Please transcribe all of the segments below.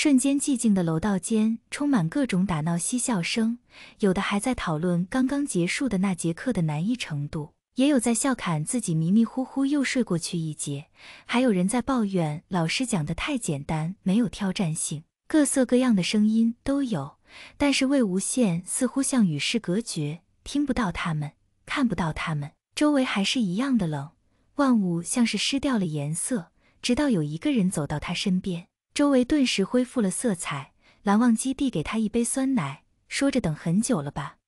瞬间，寂静的楼道间充满各种打闹、嬉笑声，有的还在讨论刚刚结束的那节课的难易程度，也有在笑侃自己迷迷糊糊又睡过去一节，还有人在抱怨老师讲的太简单，没有挑战性。各色各样的声音都有，但是魏无羡似乎像与世隔绝，听不到他们，看不到他们，周围还是一样的冷，万物像是失掉了颜色。直到有一个人走到他身边。周围顿时恢复了色彩。蓝忘机递给他一杯酸奶，说着：“等很久了吧？”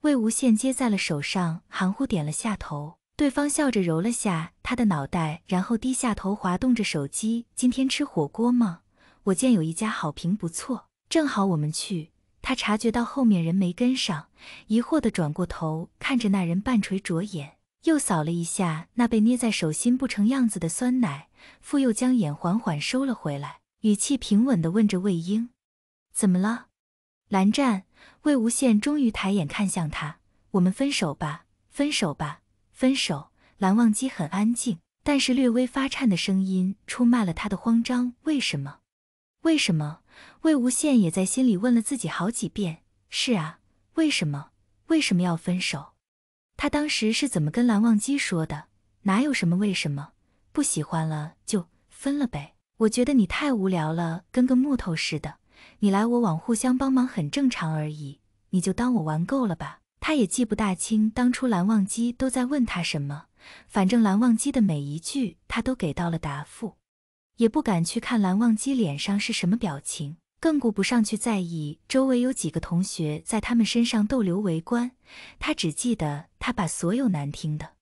魏无羡接在了手上，含糊点了下头。对方笑着揉了下他的脑袋，然后低下头滑动着手机：“今天吃火锅吗？我见有一家好评不错，正好我们去。”他察觉到后面人没跟上，疑惑的转过头看着那人，半垂着眼，又扫了一下那被捏在手心不成样子的酸奶，复又将眼缓缓收了回来。语气平稳的问着魏婴：“怎么了？”蓝湛、魏无羡终于抬眼看向他：“我们分手吧，分手吧，分手。”蓝忘机很安静，但是略微发颤的声音出卖了他的慌张。为什么？为什么？魏无羡也在心里问了自己好几遍：“是啊，为什么？为什么要分手？”他当时是怎么跟蓝忘机说的？哪有什么为什么？不喜欢了就分了呗。我觉得你太无聊了，跟个木头似的。你来我往，互相帮忙，很正常而已。你就当我玩够了吧。他也记不大清当初蓝忘机都在问他什么，反正蓝忘机的每一句他都给到了答复，也不敢去看蓝忘机脸上是什么表情，更顾不上去在意周围有几个同学在他们身上逗留围观。他只记得他把所有难听的，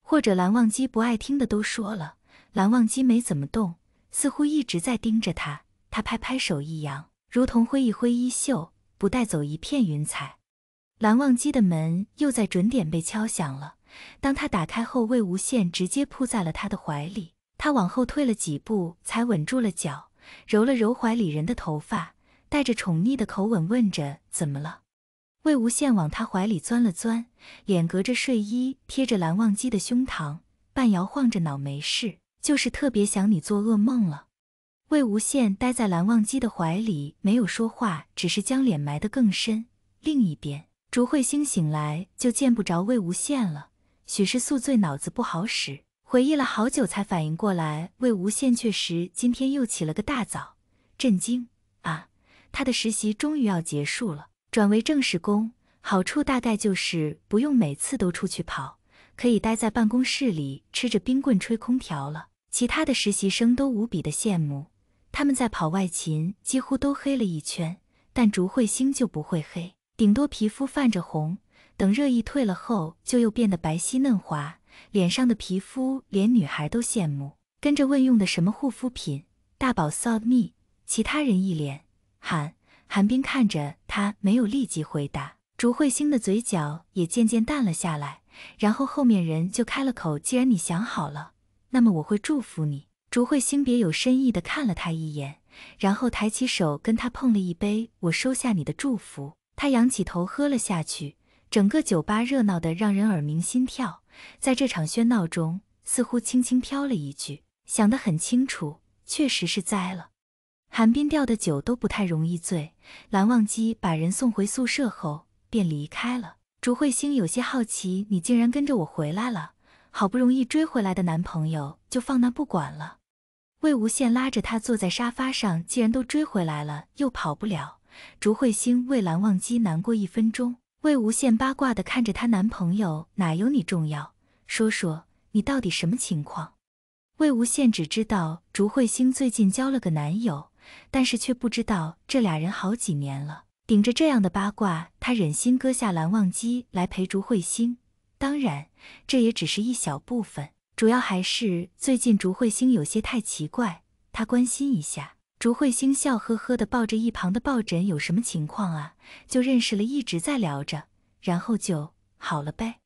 或者蓝忘机不爱听的都说了，蓝忘机没怎么动。似乎一直在盯着他，他拍拍手一扬，如同挥一挥衣袖，不带走一片云彩。蓝忘机的门又在准点被敲响了。当他打开后，魏无羡直接扑在了他的怀里，他往后退了几步才稳住了脚，揉了揉怀里人的头发，带着宠溺的口吻问着：“怎么了？”魏无羡往他怀里钻了钻，脸隔着睡衣贴着蓝忘机的胸膛，半摇晃着脑没事。就是特别想你做噩梦了，魏无羡待在蓝忘机的怀里没有说话，只是将脸埋得更深。另一边，竹慧星醒来就见不着魏无羡了，许是宿醉脑子不好使，回忆了好久才反应过来，魏无羡确实今天又起了个大早，震惊啊！他的实习终于要结束了，转为正式工，好处大概就是不用每次都出去跑，可以待在办公室里吃着冰棍吹空调了。其他的实习生都无比的羡慕，他们在跑外勤几乎都黑了一圈，但竹彗星就不会黑，顶多皮肤泛着红。等热意退了后，就又变得白皙嫩滑，脸上的皮肤连女孩都羡慕。跟着问用的什么护肤品？大宝 s 臊 me，其他人一脸喊。韩冰看着他，没有立即回答。竹彗星的嘴角也渐渐淡了下来，然后后面人就开了口：“既然你想好了。”那么我会祝福你。竹慧星别有深意地看了他一眼，然后抬起手跟他碰了一杯。我收下你的祝福。他仰起头喝了下去。整个酒吧热闹得让人耳鸣心跳，在这场喧闹中，似乎轻轻飘了一句：“想得很清楚，确实是栽了。”寒冰调的酒都不太容易醉。蓝忘机把人送回宿舍后便离开了。竹慧星有些好奇：“你竟然跟着我回来了？”好不容易追回来的男朋友就放那不管了。魏无羡拉着他坐在沙发上，既然都追回来了，又跑不了。竹彗星为蓝忘机难过一分钟。魏无羡八卦的看着她男朋友，哪有你重要？说说你到底什么情况？魏无羡只知道竹彗星最近交了个男友，但是却不知道这俩人好几年了。顶着这样的八卦，他忍心割下蓝忘机来陪竹彗星？当然，这也只是一小部分，主要还是最近竹彗星有些太奇怪，他关心一下。竹彗星笑呵呵的抱着一旁的抱枕，有什么情况啊？就认识了一直在聊着，然后就好了呗。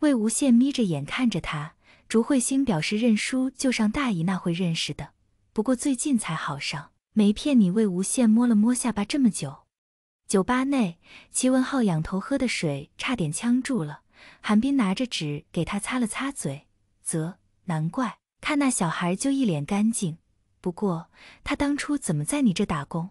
魏无羡眯着眼看着他，竹彗星表示认输，就上大姨那会认识的，不过最近才好上，没骗你。魏无羡摸了摸下巴，这么久。酒吧内，齐文浩仰头喝的水差点呛住了。韩冰拿着纸给他擦了擦嘴，啧，难怪，看那小孩就一脸干净。不过他当初怎么在你这打工？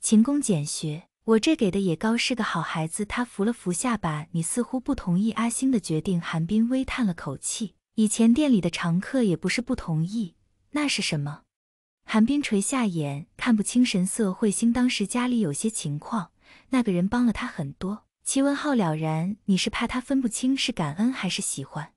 勤工俭学，我这给的也高，是个好孩子。他扶了扶下巴，你似乎不同意阿星的决定。韩冰微叹了口气，以前店里的常客也不是不同意，那是什么？韩冰垂下眼，看不清神色。慧星当时家里有些情况，那个人帮了他很多。齐文浩了然，你是怕他分不清是感恩还是喜欢？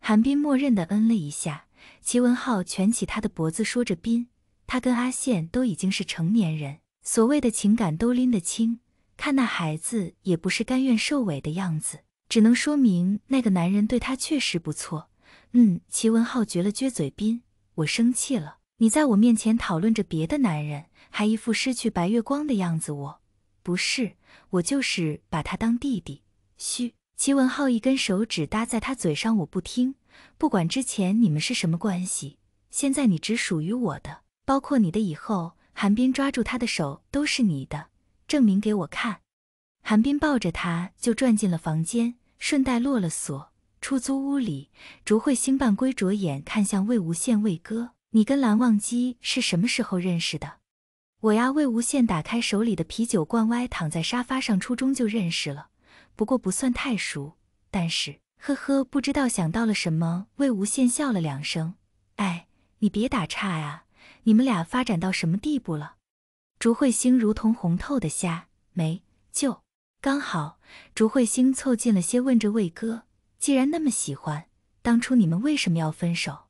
韩冰默认的嗯了一下。齐文浩蜷起他的脖子，说着：“斌，他跟阿羡都已经是成年人，所谓的情感都拎得清。看那孩子也不是甘愿受委的样子，只能说明那个男人对他确实不错。”嗯，齐文浩撅了撅嘴：“斌，我生气了，你在我面前讨论着别的男人，还一副失去白月光的样子，我……”不是，我就是把他当弟弟。嘘，齐文浩一根手指搭在他嘴上，我不听。不管之前你们是什么关系，现在你只属于我的，包括你的以后。韩冰抓住他的手，都是你的，证明给我看。韩冰抱着他就转进了房间，顺带落了锁。出租屋里，竹慧星半规着眼看向魏无羡，魏哥，你跟蓝忘机是什么时候认识的？我呀，魏无羡打开手里的啤酒罐，歪躺在沙发上。初中就认识了，不过不算太熟。但是，呵呵，不知道想到了什么，魏无羡笑了两声。哎，你别打岔呀，你们俩发展到什么地步了？竹彗星如同红透的虾，没就刚好。竹彗星凑近了些，问着魏哥：“既然那么喜欢，当初你们为什么要分手？”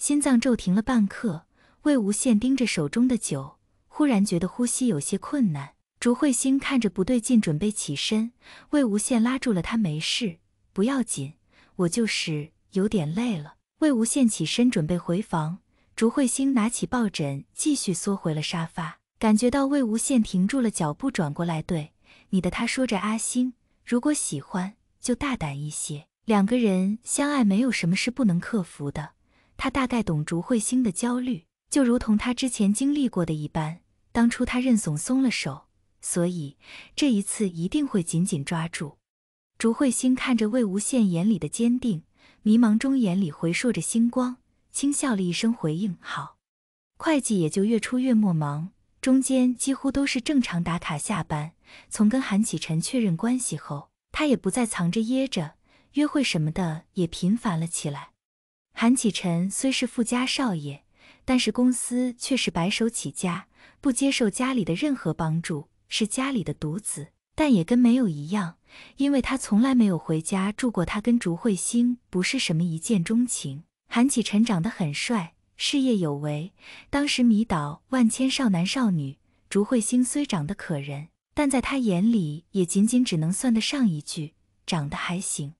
心脏骤停了半刻，魏无羡盯着手中的酒。忽然觉得呼吸有些困难，竹彗星看着不对劲，准备起身。魏无羡拉住了他，没事，不要紧，我就是有点累了。魏无羡起身准备回房，竹彗星拿起抱枕，继续缩回了沙发。感觉到魏无羡停住了脚步，转过来，对你的他说着：“阿星，如果喜欢就大胆一些，两个人相爱没有什么是不能克服的。”他大概懂竹彗星的焦虑，就如同他之前经历过的一般。当初他认怂松了手，所以这一次一定会紧紧抓住。竹慧星看着魏无羡眼里的坚定，迷茫中眼里回烁着星光，轻笑了一声回应：“好。”会计也就月初月末忙，中间几乎都是正常打卡下班。从跟韩启辰确认关系后，他也不再藏着掖着，约会什么的也频繁了起来。韩启辰虽是富家少爷，但是公司却是白手起家。不接受家里的任何帮助，是家里的独子，但也跟没有一样，因为他从来没有回家住过。他跟竹慧星不是什么一见钟情。韩启辰长得很帅，事业有为，当时迷倒万千少男少女。竹慧星虽长得可人，但在他眼里也仅仅只能算得上一句“长得还行”。